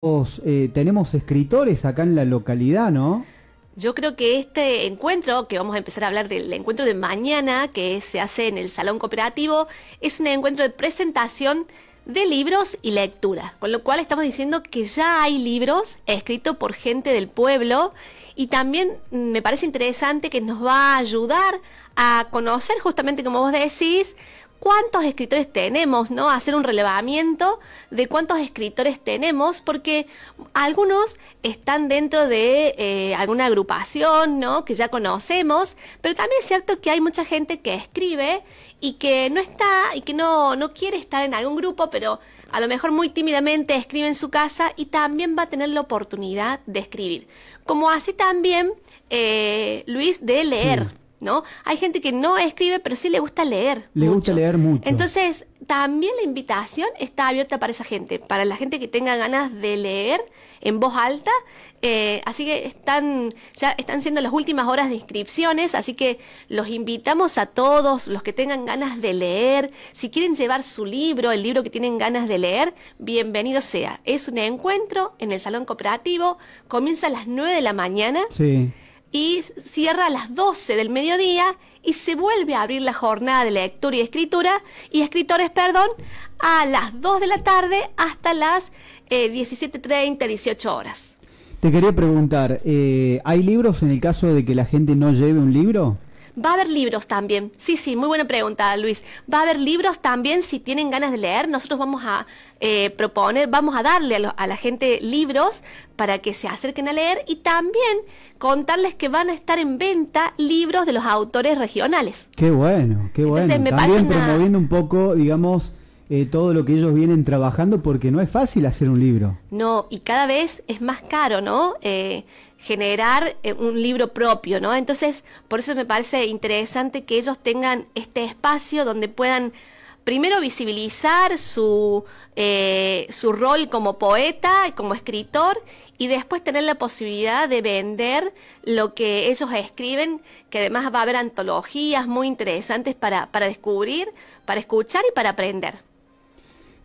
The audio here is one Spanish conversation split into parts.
Eh, tenemos escritores acá en la localidad, ¿no? Yo creo que este encuentro, que vamos a empezar a hablar del encuentro de mañana, que se hace en el Salón Cooperativo, es un encuentro de presentación de libros y lecturas. con lo cual estamos diciendo que ya hay libros escritos por gente del pueblo y también me parece interesante que nos va a ayudar a conocer justamente, como vos decís, cuántos escritores tenemos, ¿no? Hacer un relevamiento de cuántos escritores tenemos, porque algunos están dentro de eh, alguna agrupación, ¿no? Que ya conocemos, pero también es cierto que hay mucha gente que escribe y que no está y que no, quiere estar en algún grupo, pero a lo mejor muy tímidamente escribe en su casa y también va a tener la oportunidad de escribir. Como así también, eh, Luis, de leer. ¿no? Hay gente que no escribe, pero sí le gusta leer. Le gusta leer mucho. Entonces, también la invitación está abierta para esa gente, para la gente que tenga ganas de leer en voz alta. Eh, así que están, ya están siendo las últimas horas de inscripciones, así que los invitamos a todos los que tengan ganas de leer. Si quieren llevar su libro, el libro que tienen ganas de leer, bienvenido sea. Es un encuentro en el Salón Cooperativo, comienza a las 9 de la mañana. Sí y cierra a las 12 del mediodía y se vuelve a abrir la jornada de lectura y escritura y escritores, perdón, a las 2 de la tarde hasta las 17.30, eh, 18 horas. Te quería preguntar, eh, ¿hay libros en el caso de que la gente no lleve un libro? ¿Va a haber libros también? Sí, sí, muy buena pregunta, Luis. ¿Va a haber libros también si tienen ganas de leer? Nosotros vamos a eh, proponer, vamos a darle a, la gente libros para que se acerquen a leer y también contarles que van a estar en venta libros de los autores regionales. Qué bueno, qué bueno. también promoviendo un poco, digamos, eh, todo lo que ellos vienen trabajando porque no es fácil hacer un libro. No, y cada vez es más caro, ¿no? Eh, generar eh, un libro propio, ¿no? Entonces, por eso me parece interesante que ellos tengan este espacio donde puedan primero visibilizar su, eh, su rol como poeta, como escritor, y después tener la posibilidad de vender lo que ellos escriben, que además va a haber antologías muy interesantes para, para descubrir, para escuchar y para aprender.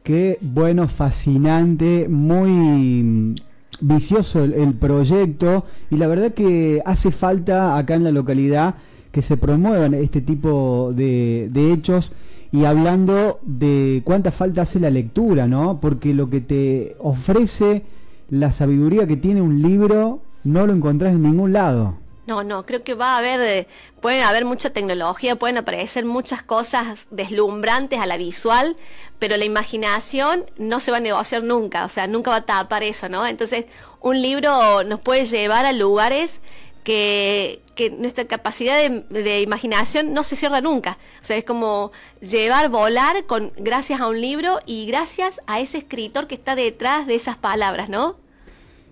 Qué bueno, fascinante, muy vicioso el, proyecto y la verdad que hace falta acá en la localidad que se promuevan este tipo de, de, hechos y hablando de cuánta falta hace la lectura, ¿no? Porque lo que te ofrece la sabiduría que tiene un libro no lo encontrás en ningún lado. No, no, creo que va a haber, Puede eh, pueden haber mucha tecnología, pueden aparecer muchas cosas deslumbrantes a la visual, pero la imaginación no se va a negociar nunca, o sea, nunca va a tapar eso, ¿no? Entonces, un libro nos puede llevar a lugares que, nuestra capacidad de, imaginación no se cierra nunca. O sea, es como llevar, volar con gracias a un libro y gracias a ese escritor que está detrás de esas palabras, ¿no?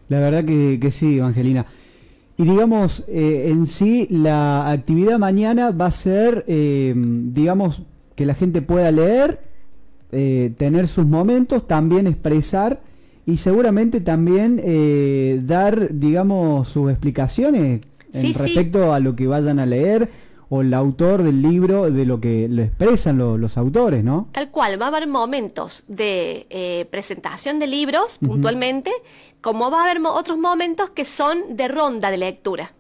La verdad que, que sí, Evangelina. Y digamos, eh, en sí, la actividad mañana va a ser, eh, digamos, que la gente pueda leer, eh, tener sus momentos, también expresar y seguramente también dar, digamos, sus explicaciones en respecto a lo que vayan a leer, o el autor del libro de lo que lo expresan los autores, ¿no? Tal cual, va a haber momentos de eh, presentación de libros puntualmente, como va a haber otros momentos que son de ronda de lectura.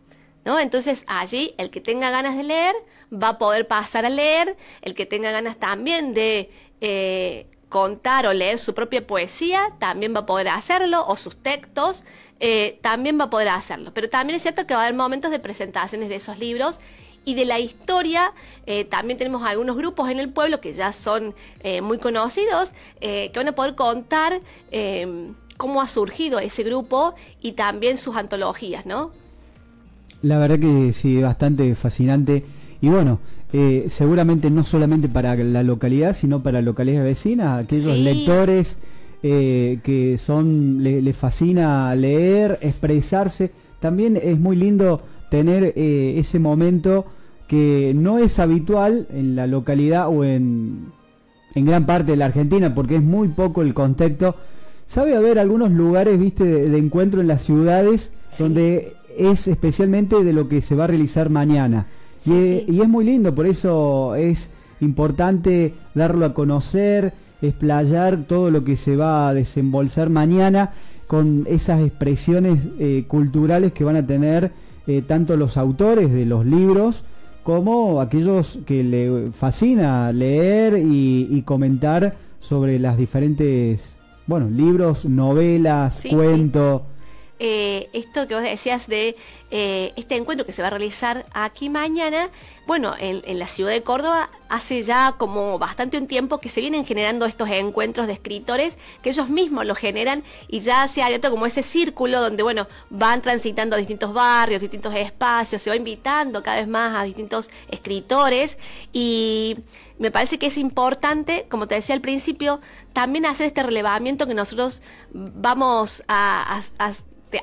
¿No? Entonces allí el que tenga ganas de leer va a poder pasar a leer, el que tenga ganas también de eh, contar o leer su propia poesía también va a poder hacerlo, o sus textos eh, también va a poder hacerlo. Pero también es cierto que va a haber momentos de presentaciones de esos libros y de la historia, eh, también tenemos algunos grupos en el pueblo que ya son eh, muy conocidos, eh, que van a poder contar em, cómo ha surgido ese grupo y también sus antologías, ¿no? La verdad que sí, bastante fascinante. Y bueno, seguramente no solamente para la localidad, sino para localidades vecinas, aquellos lectores que son les fascina leer, expresarse. También es muy lindo tener eh, ese momento que no es habitual en la localidad o en, en gran parte de la Argentina, porque es muy poco el contexto. Sabe haber algunos lugares, viste, de, encuentro en las ciudades donde es especialmente de lo que se va a realizar mañana. Eh, y, es muy lindo, por eso es importante darlo a conocer, explayar todo lo que se va a desembolsar mañana con esas expresiones eh, culturales que van a tener eh, tanto los autores de los libros como aquellos que le fascina leer y, comentar sobre las diferentes, bueno, libros, novelas, cuentos. Eh, esto que vos decías de eh, este encuentro que se va a realizar aquí mañana. Bueno, en, la ciudad de Córdoba hace ya como bastante un tiempo que se vienen generando estos encuentros de escritores, que ellos mismos los generan y ya se ha abierto como ese círculo donde, bueno, van transitando a distintos barrios, distintos espacios, se va invitando cada vez más a distintos escritores y me parece que es importante, como te decía al principio, también hacer este relevamiento que nosotros vamos a, a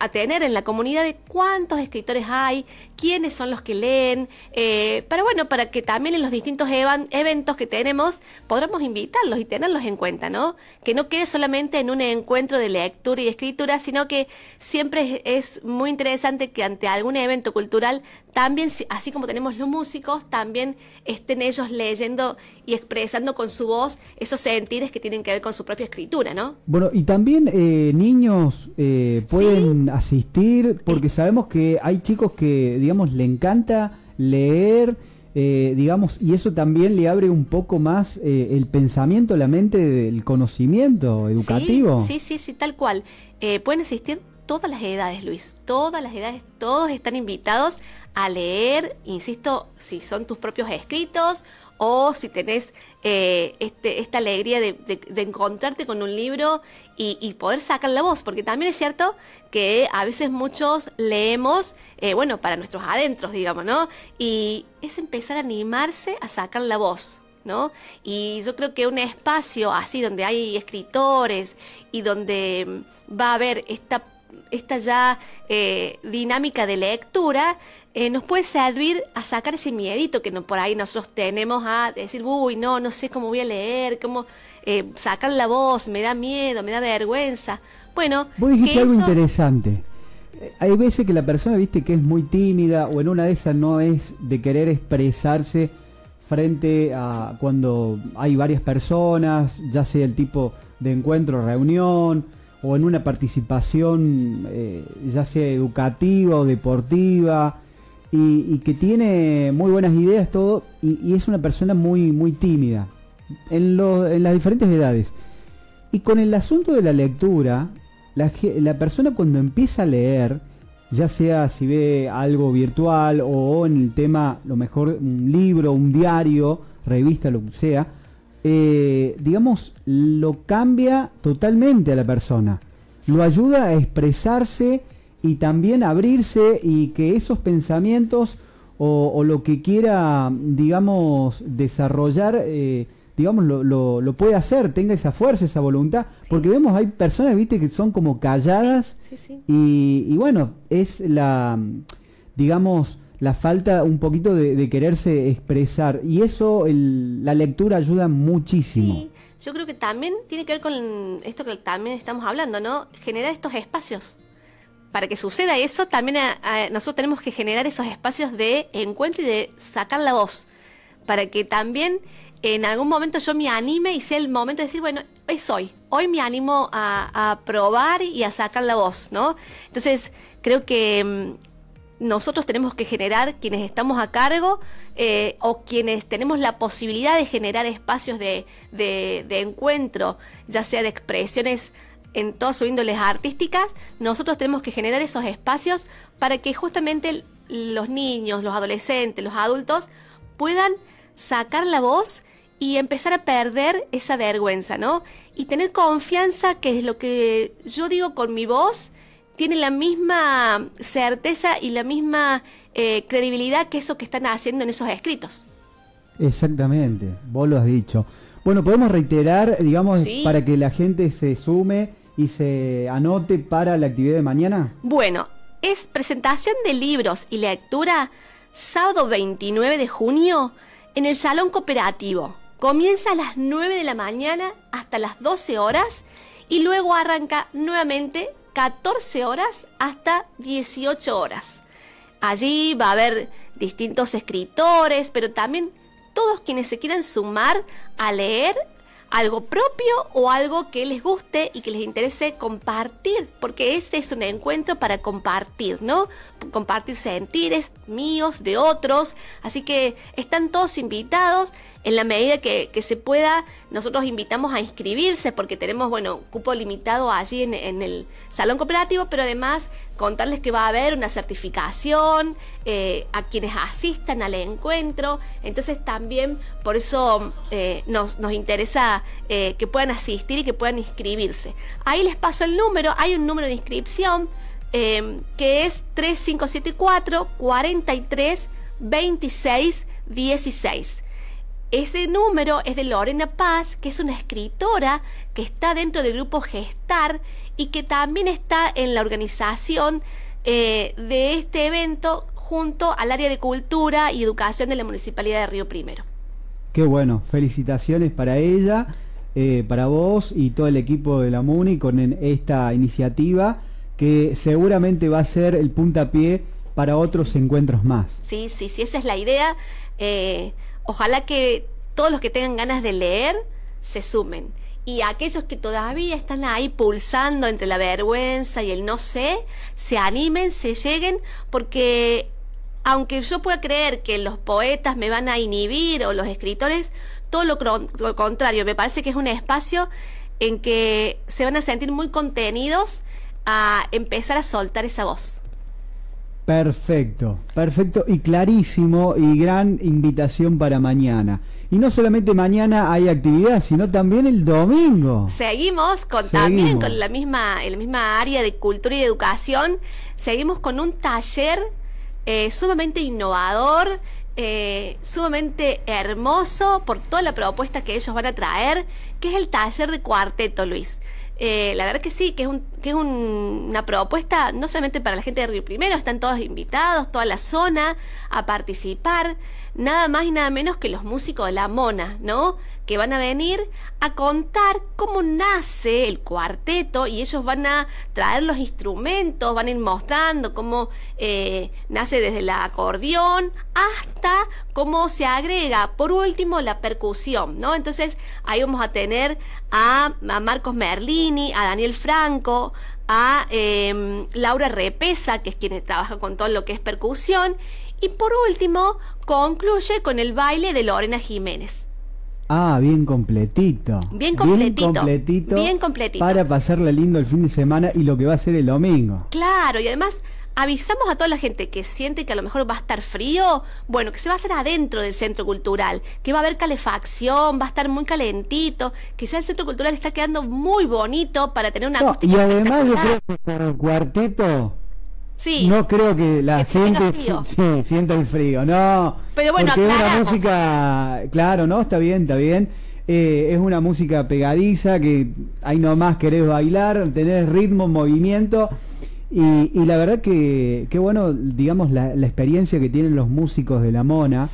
a tener en la comunidad de cuántos escritores hay, quiénes son los que leen, eh, pero bueno, para que también en los distintos eventos que tenemos podamos invitarlos y tenerlos en cuenta, ¿no? Que no quede solamente en un encuentro de lectura y escritura, sino que siempre es, muy interesante que ante algún evento cultural también, así como tenemos los músicos, también estén ellos leyendo y expresando con su voz esos sentires que tienen que ver con su propia escritura, ¿no? Bueno, y también eh, niños eh, pueden asistir? Porque sabemos que hay chicos que, digamos, le encanta leer, eh, digamos, y eso también le abre un poco más eh, el pensamiento, la mente del conocimiento educativo. Sí, sí, sí, tal cual. Eh, pueden asistir todas las edades, Luis, todas las edades, todos están invitados a leer, insisto, si son tus propios escritos o si tenés eh, este, esta alegría de, encontrarte con un libro y, poder sacar la voz, porque también es cierto que a veces muchos leemos, eh, bueno, para nuestros adentros, digamos, ¿no? Y es empezar a animarse a sacar la voz. ¿No? Y yo creo que un espacio así donde hay escritores y donde va a haber esta esta ya eh, dinámica de lectura eh, nos puede servir a sacar ese miedito que no, por ahí nosotros tenemos a decir, uy, no, no sé cómo voy a leer, cómo eh, sacar la voz, me da miedo, me da vergüenza. Bueno, vos dijiste algo interesante. Hay veces que la persona, viste, que es muy tímida o en una de esas no es de querer expresarse frente a cuando hay varias personas, ya sea el tipo de encuentro, reunión, o en una participación eh, ya sea educativa o deportiva y, que tiene muy buenas ideas todo y, es una persona muy muy tímida en, en, las diferentes edades y con el asunto de la lectura la, la persona cuando empieza a leer ya sea si ve algo virtual o en el tema lo mejor un libro un diario revista lo que sea eh, digamos, lo cambia totalmente a la persona. Lo ayuda a expresarse y también abrirse y que esos pensamientos o, lo que quiera, digamos, desarrollar, eh, digamos, lo, lo, puede hacer, tenga esa fuerza, esa voluntad. Porque vemos, hay personas, viste, que son como calladas y, y bueno, es la, digamos, la falta un poquito de, quererse expresar. Y eso, el, la lectura ayuda muchísimo. Sí, yo creo que también tiene que ver con esto que también estamos hablando, ¿no? Generar estos espacios. Para que suceda eso, también nosotros tenemos que generar esos espacios de encuentro y de sacar la voz. Para que también en algún momento yo me anime y sea el momento de decir, bueno, es hoy. Hoy me animo a probar y a sacar la voz, ¿no? Entonces, creo que mm, nosotros tenemos que generar, quienes estamos a cargo eh, o quienes tenemos la posibilidad de generar espacios de, de encuentro, ya sea de expresiones en todas sus índoles artísticas, nosotros tenemos que generar esos espacios para que justamente los niños, los adolescentes, los adultos puedan sacar la voz y empezar a perder esa vergüenza, ¿no? Y tener confianza, que es lo que yo digo con mi voz, tiene la misma certeza y la misma eh, credibilidad que eso que están haciendo en esos escritos. Exactamente, vos lo has dicho. Bueno, podemos reiterar, digamos, para que la gente se sume y se anote para la actividad de mañana. Bueno, es presentación de libros y lectura sábado 29 de junio en el Salón Cooperativo. Comienza a las 9 de la mañana hasta las 12 horas y luego arranca nuevamente 14 horas hasta 18 horas. Allí va a haber distintos escritores, pero también todos quienes se quieran sumar a leer algo propio o algo que les guste y que les interese compartir, porque este es un encuentro para compartir, ¿no? Compartir sentires míos, de otros, así que están todos invitados en la medida que, se pueda, nosotros invitamos a inscribirse porque tenemos, bueno, cupo limitado allí en, el salón cooperativo, pero además contarles que va a haber una certificación eh, a quienes asistan al encuentro. Entonces también por eso eh, nos, interesa eh, que puedan asistir y que puedan inscribirse. Ahí les paso el número, hay un número de inscripción que es 3574 43 ese número es de Lorena Paz, que es una escritora que está dentro del grupo Gestar y que también está en la organización eh, de este evento junto al área de cultura y educación de la Municipalidad de Río Primero. Qué bueno, felicitaciones para ella, eh, para vos y todo el equipo de la MUNI con esta iniciativa que seguramente va a ser el puntapié para otros encuentros más. Sí, sí, sí, esa es la idea. Eh, ojalá que todos los que tengan ganas de leer se sumen. Y aquellos que todavía están ahí pulsando entre la vergüenza y el no sé, se animen, se lleguen, porque aunque yo pueda creer que los poetas me van a inhibir o los escritores, todo lo, contrario, me parece que es un espacio en que se van a sentir muy contenidos a empezar a soltar esa voz. Perfecto, perfecto y clarísimo y gran invitación para mañana. Y no solamente mañana hay actividad, sino también el domingo. Seguimos con también ah, con la misma, misma área de cultura y educación. Seguimos con un taller eh, sumamente innovador, eh, sumamente hermoso por toda la propuesta que ellos van a traer, que es el taller de cuarteto, Luis. Eh, la verdad que sí, que es, una propuesta no solamente para la gente de Río Primero, están todos invitados, toda la zona a participar, nada más y nada menos que los músicos de la Mona, ¿no? que van a venir a contar cómo nace el cuarteto y ellos van a traer los instrumentos, van a ir mostrando cómo eh, nace desde el acordeón hasta cómo se agrega, por último, la percusión, ¿no? Entonces ahí vamos a tener a, Marcos Merlini, a Daniel Franco, a em, Laura Repesa, que es quien trabaja con todo lo que es percusión, y por último concluye con el baile de Lorena Jiménez. Ah, bien completito. Bien completito. Bien completito. Para pasarle lindo el fin de semana y lo que va a ser el domingo. Claro, y además avisamos a toda la gente que siente que a lo mejor va a estar frío, bueno, que se va a hacer adentro del centro cultural, que va a haber calefacción, va a estar muy calentito, que ya el centro cultural está quedando muy bonito para tener una... No, y además yo creo que por el cuartito Sí. No creo que la gente sí, sienta el frío, no. Pero bueno, música, claro, no, está bien, está bien. Eh, es una música pegadiza que ahí nomás querés bailar, tenés ritmo, movimiento. Y, la verdad que, qué bueno, digamos, la, experiencia que tienen los músicos de la mona,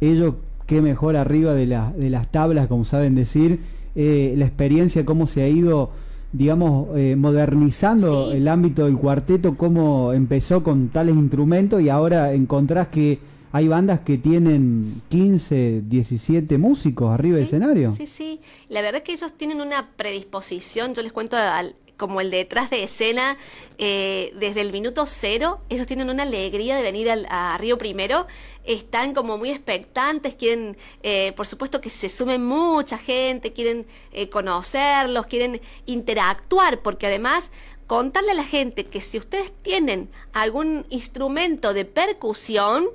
ellos qué mejor arriba de, de las tablas, como saben decir, eh, la experiencia, cómo se ha ido digamos, eh, modernizando el ámbito del cuarteto, cómo empezó con tales instrumentos y ahora encontrás que hay bandas que tienen 15, 17 músicos arriba del escenario. Sí, sí. La verdad es que ellos tienen una predisposición, yo les cuento al, como el detrás de escena, eh, desde el minuto cero, ellos tienen una alegría de venir al, a Río Primero, están como muy expectantes, quieren, eh, por supuesto, que se sume mucha gente, quieren eh, conocerlos, quieren interactuar, porque además contarle a la gente que si ustedes tienen algún instrumento de percusión,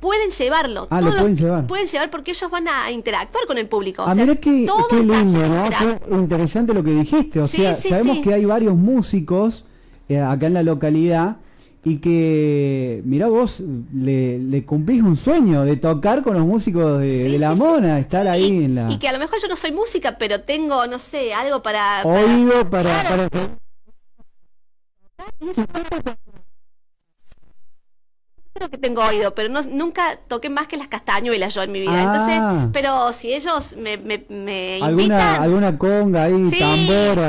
pueden llevarlo. Ah, lo pueden llevar. Pueden llevar porque ellos van a interactuar con el público. Ah, o ah, sea, que, qué, lindo, ¿no? interesante lo que dijiste. O sea, sabemos que hay varios músicos eh, acá en la localidad y que, mira vos, le, cumplís un sueño de tocar con los músicos de, La Mona, estar ahí y, en la... Y que a lo mejor yo no soy música, pero tengo, no sé, algo para... Oído para... para... para que tengo oído, pero no, nunca toqué más que las castañuelas yo en mi vida. Entonces, ah. pero si ellos me, me, invitan... ¿Alguna, alguna conga ahí, sí,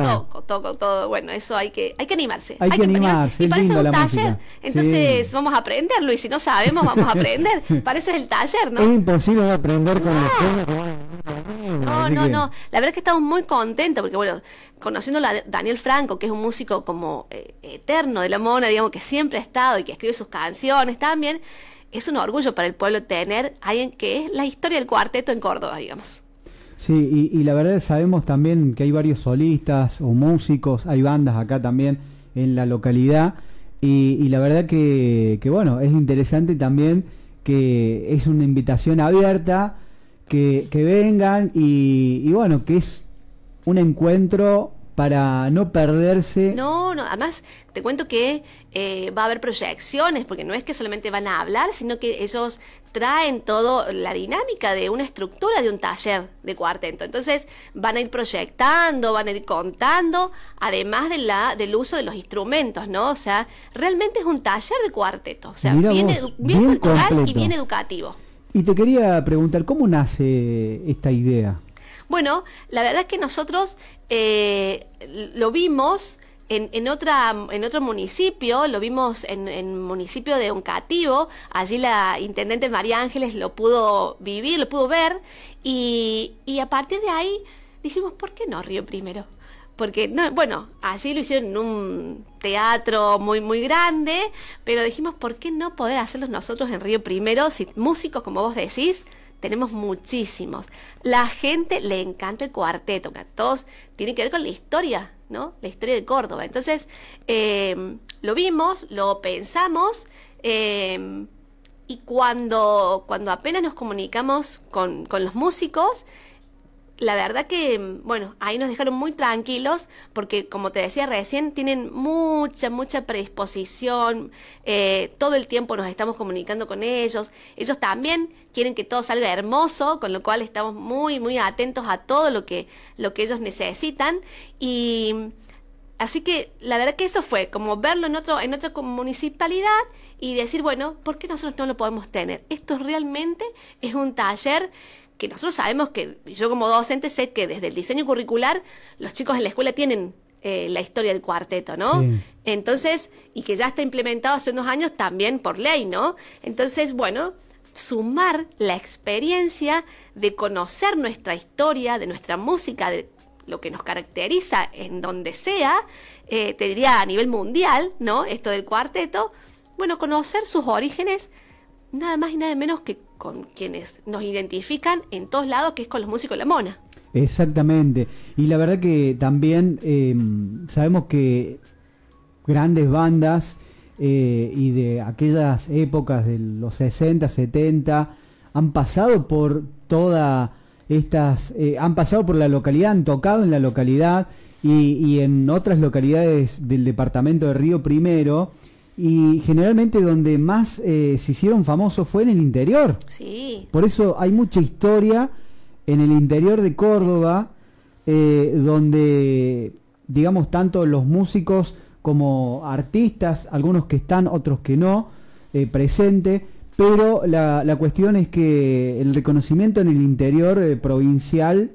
Toco, toco todo. Bueno, eso hay que, hay que animarse. Hay, que, animarse. Y parece un taller. Entonces, vamos a aprenderlo y Si no sabemos, vamos a aprender. parece el taller, ¿no? Es imposible aprender con no. los no, no, no. La verdad es que estamos muy contentos porque, bueno, conociendo a Daniel Franco, que es un músico como eh, eterno de la mona, digamos, que siempre ha estado y que escribe sus canciones también, es un orgullo para el pueblo tener a alguien que es la historia del cuarteto en Córdoba, digamos. Sí, y, la verdad sabemos también que hay varios solistas o músicos, hay bandas acá también en la localidad. Y, la verdad que, que, bueno, es interesante también que es una invitación abierta que, vengan y, bueno, que es un encuentro para no perderse. No, no, además te cuento que eh, va a haber proyecciones, porque no es que solamente van a hablar, sino que ellos traen todo la dinámica de una estructura de un taller de cuarteto. Entonces van a ir proyectando, van a ir contando, además de del uso de los instrumentos, ¿no? O sea, realmente es un taller de cuarteto, o sea, bien, cultural y bien educativo. Y te quería preguntar, ¿cómo nace esta idea? Bueno, la verdad es que nosotros eh, lo vimos en, en otro municipio, lo vimos en el municipio de Uncativo, allí la intendente María Ángeles lo pudo vivir, lo pudo ver, y, y a partir de ahí dijimos, ¿por qué no Río Primero? porque no, bueno, allí lo hicieron en un teatro muy muy grande, pero dijimos, ¿por qué no poder hacerlos nosotros en Río Primero si músicos como vos decís? Tenemos muchísimos. La gente le encanta el cuarteto, que todos tiene que ver con la historia, ¿no? La historia de Córdoba. Entonces, em, lo vimos, lo pensamos, em, y cuando, cuando apenas nos comunicamos con, con los músicos, la verdad que, bueno, ahí nos dejaron muy tranquilos porque, como te decía recién, tienen mucha, mucha predisposición, eh, todo el tiempo nos estamos comunicando con ellos, ellos también quieren que todo salga hermoso, con lo cual estamos muy, muy atentos a todo lo que, lo que ellos necesitan y... Así que la verdad que eso fue como verlo en otro en otra municipalidad y decir, bueno, ¿por qué nosotros no lo podemos tener? Esto realmente es un taller que nosotros sabemos que, yo como docente sé que desde el diseño curricular los chicos en la escuela tienen eh, la historia del cuarteto, ¿no? Entonces, y que ya está implementado hace unos años también por ley, ¿no? Entonces, bueno, sumar la experiencia de conocer nuestra historia, de nuestra música, de lo que nos caracteriza en donde sea, eh, te diría a nivel mundial, ¿no? Esto del cuarteto, bueno, conocer sus orígenes, nada más y nada menos que con quienes nos identifican en todos lados, que es con los músicos de la mona. Exactamente. Y la verdad que también em, sabemos que grandes bandas eh, y de aquellas épocas de los 60, 70, han pasado por toda estas, eh, han pasado por la localidad, han tocado en la localidad y, y en otras localidades del departamento de Río Primero y generalmente donde más eh, se hicieron famosos fue en el interior. Sí. Por eso hay mucha historia en el interior de Córdoba, eh, donde, digamos, tanto los músicos como artistas, algunos que están, otros que no, eh, presente, pero la, la, cuestión es que el reconocimiento en el interior eh, provincial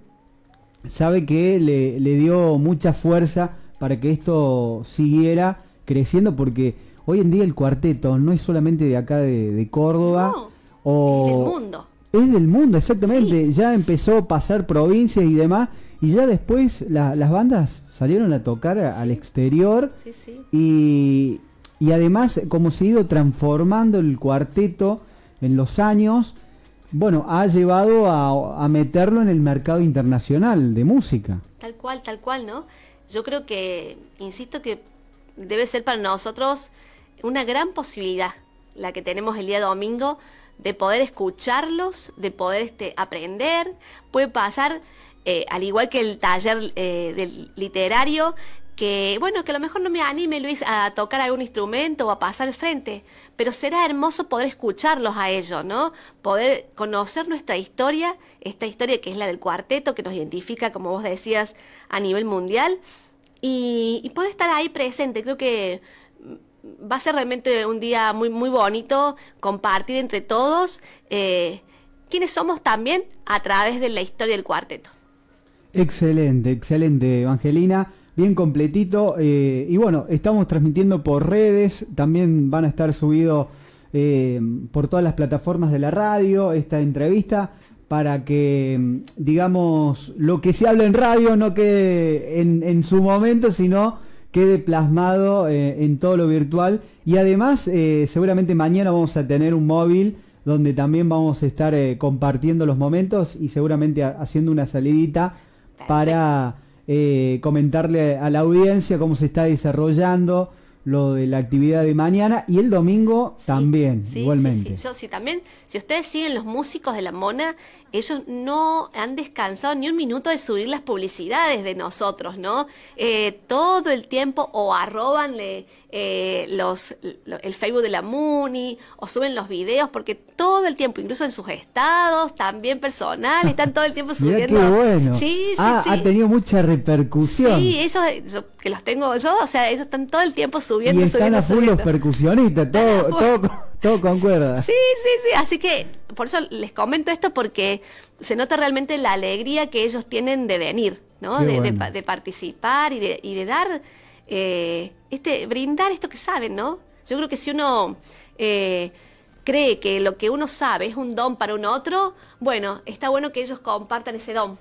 sabe que le, le dio mucha fuerza para que esto siguiera creciendo, porque Hoy en día el cuarteto no es solamente de acá de, Córdoba. No, o... Es del mundo. Es del mundo, exactamente. Ya empezó a pasar provincias y demás. Y ya después las bandas salieron a tocar al exterior. Sí, y, y además, como se ha ido transformando el cuarteto en los años, bueno, ha llevado a, a, meterlo en el mercado internacional de música. Tal cual, tal cual, ¿no? Yo creo que, insisto, que debe ser para nosotros una gran posibilidad la que tenemos el día domingo de poder escucharlos, de poder este, aprender. Puede pasar, eh, al igual que el taller eh, del literario, que bueno, que a lo mejor no me anime Luis a tocar algún instrumento o a pasar al frente, pero será hermoso poder escucharlos a ellos, ¿no? Poder conocer nuestra historia, esta historia que es la del cuarteto, que nos identifica, como vos decías, a nivel mundial, y, y poder estar ahí presente. Creo que va a ser realmente un día muy, muy bonito compartir entre todos eh, quiénes somos también a través de la historia del cuarteto. Excelente, excelente, Evangelina. Bien completito. Eh, y bueno, estamos transmitiendo por redes. También van a estar subidos eh, por todas las plataformas de la radio esta entrevista para que, mm, digamos, lo que se habla en radio no quede en, en su momento, sino quede plasmado eh, en todo lo virtual. Y además, eh, seguramente mañana vamos a tener un móvil donde también vamos a estar eh, compartiendo los momentos y seguramente haciendo una salidita para comentarle a la audiencia cómo se está desarrollando lo de la actividad de mañana y el domingo también, igualmente. Sí, sí, también, si ustedes siguen los músicos de la Mona, ellos no han descansado ni un minuto de subir las publicidades de nosotros, ¿no? Eh, todo el tiempo o arrobanle eh, los, el Facebook de la Muni o suben los videos porque todo el tiempo, incluso en sus estados, también personal, están todo el tiempo subiendo. Qué bueno. Sí, sí, sí. Ha tenido mucha repercusión. Sí, ellos, eh, que los tengo yo, o sea, ellos están todo el tiempo subiendo. Y están a full los percusionistas, todo, con todo concuerda. Sí, sí, sí, así que por eso les comento esto porque se nota realmente la alegría que ellos tienen de venir, ¿no? De, participar y de, dar, eh, este, brindar esto que saben, ¿no? Yo creo que si uno eh, cree que lo que uno sabe es un don para un otro, bueno, está bueno que ellos compartan ese don.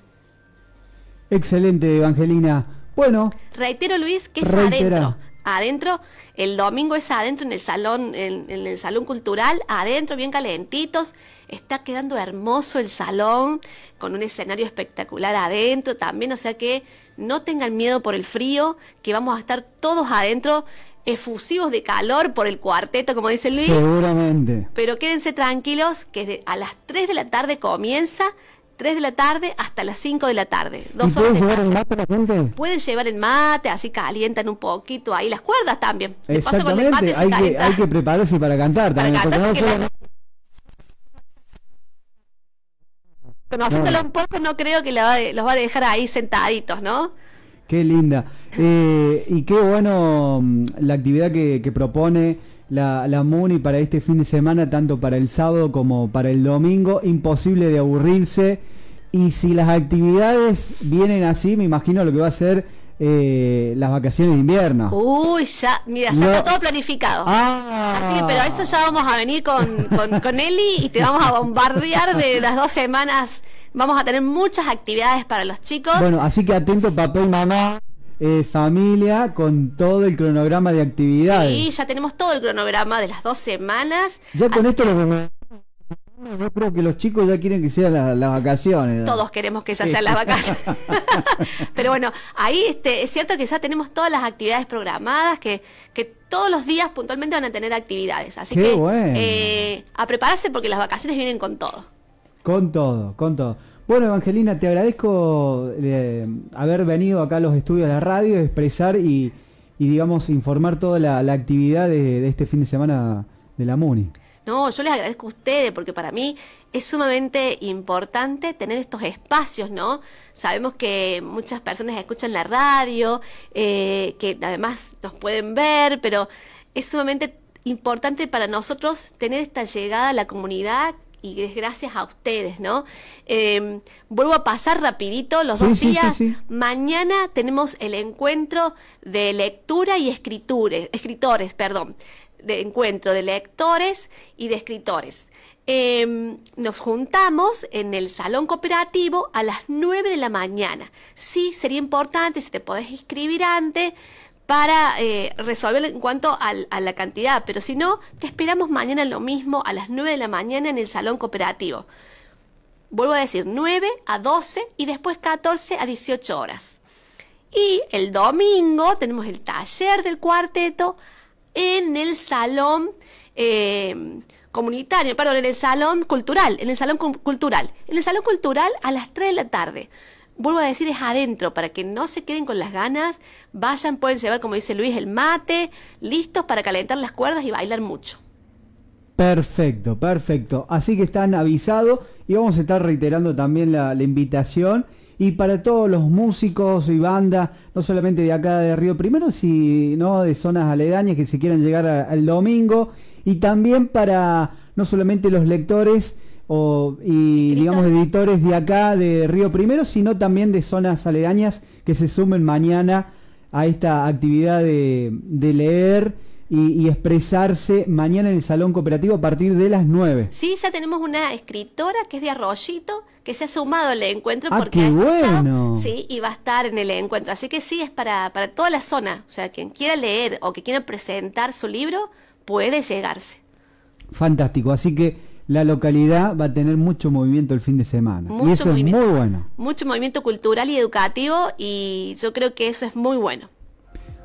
Excelente, Evangelina. Bueno. Reitero, Luis, que es adentro adentro, el domingo es adentro en el salón, en, el salón cultural, adentro, bien calentitos. Está quedando hermoso el salón, con un escenario espectacular adentro también, o sea que no tengan miedo por el frío, que vamos a estar todos adentro efusivos de calor por el cuarteto, como dice Luis. Seguramente. Pero quédense tranquilos, que a las 3 de la tarde comienza 3 de la tarde hasta las 5 de la tarde. ¿Pueden llevar el mate la gente? Pueden llevar el mate, así calientan un poquito ahí las cuerdas también. Exactamente, hay, que, prepararse para cantar también. un poco, no creo que los va a dejar ahí sentaditos, ¿no? Qué linda. Eh, y qué bueno mm, la actividad que propone la, la Muni para este fin de semana, tanto para el sábado como para el domingo. Imposible de aburrirse. Y si las actividades vienen así, me imagino lo que va a ser eh, las vacaciones de invierno. Uy, ya, mira, ya está todo planificado. Ah. pero a eso ya vamos a venir con, con, con Eli y te vamos a bombardear de las dos semanas. Vamos a tener muchas actividades para los chicos. Bueno, así que atento papel mamá eh, familia con todo el cronograma de actividades. Sí, ya tenemos todo el cronograma de las dos semanas. Ya con esto Yo creo que los chicos ya quieren que sean las vacaciones. Todos queremos que ya sean las vacaciones. Pero bueno, ahí este, es cierto que ya tenemos todas las actividades programadas, que, que todos los días puntualmente van a tener actividades. Así que eh, a prepararse porque las vacaciones vienen con todo. Con todo, con todo. Bueno, Evangelina, te agradezco eh, haber venido acá a los estudios de la radio, expresar y, digamos, informar toda la, actividad de, este fin de semana de la MUNI. No, yo les agradezco a ustedes porque para mí es sumamente importante tener estos espacios, ¿no? Sabemos que muchas personas escuchan la radio, eh, que además nos pueden ver, pero es sumamente importante para nosotros tener esta llegada a la comunidad y es gracias a ustedes, ¿no? Em, vuelvo a pasar rapidito los dos días. Mañana tenemos el encuentro de lectura y escritores, escritores, perdón, de encuentro de lectores y de escritores. Em, nos juntamos en el salón cooperativo a las 9 de la mañana. Sí, sería importante si te podés inscribir antes para eh, resolver en cuanto a, la cantidad, pero si no, te esperamos mañana lo mismo a las 9 de la mañana en el Salón Cooperativo. Vuelvo a decir, 9 a 12 y después 14 a 18 horas. Y el domingo tenemos el taller del cuarteto en el Salón eh, Comunitario, perdón, en el Salón Cultural, en el Salón Cultural. En el Salón Cultural a las 3 de la tarde vuelvo a decir, es adentro, para que no se queden con las ganas, vayan, pueden llevar, como dice Luis, el mate, listos para calentar las cuerdas y bailar mucho. Perfecto, perfecto. Así que están avisados y vamos a estar reiterando también la, invitación. Y para todos los músicos y bandas, no solamente de acá de Río Primero, sino de zonas aledañas que se quieran llegar al domingo. Y también para no solamente los lectores, y digamos editores de acá de Río Primero, sino también de zonas aledañas que se sumen mañana a esta actividad de, leer y, expresarse mañana en el Salón Cooperativo a partir de las 9. Sí, ya tenemos una escritora que es de Arroyito, que se ha sumado al encuentro ah, porque qué bueno. sí, y va a estar en el encuentro. Así que sí, es para, para toda la zona. O sea, quien quiera leer o que quiera presentar su libro, puede llegarse. Fantástico, así que la localidad va a tener mucho movimiento el fin de semana. y eso es muy bueno. Mucho movimiento cultural y educativo y yo creo que eso es muy bueno.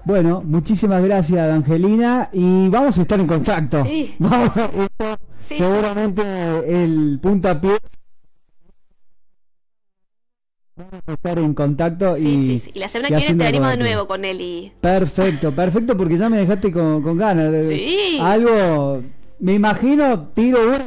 Bueno, muchísimas gracias Angelina y vamos a estar en contacto. Vamos a, sí, seguramente el puntapié Vamos a estar en contacto y, sí, sí. y la semana que viene te venimos de nuevo con él Perfecto, perfecto, porque ya me dejaste con, ganas. Sí. Algo, me imagino, tiro una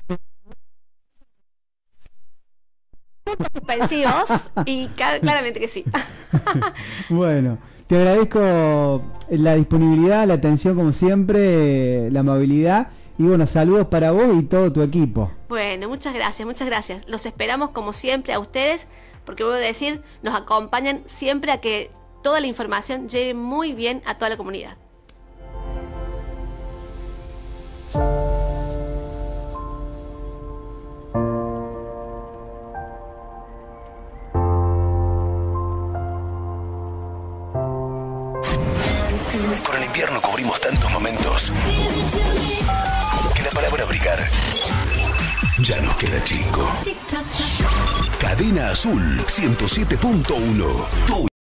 Parecidos y claramente que sí. bueno, te agradezco la disponibilidad, la atención como siempre, la amabilidad y bueno, saludos para vos y todo tu equipo. Bueno, muchas gracias, muchas gracias. Los esperamos como siempre a ustedes porque vuelvo a decir, nos acompañan siempre a que toda la información llegue muy bien a toda la comunidad. invierno cubrimos tantos momentos que la palabra brigar ya nos queda chico. Cadena Azul 107.1.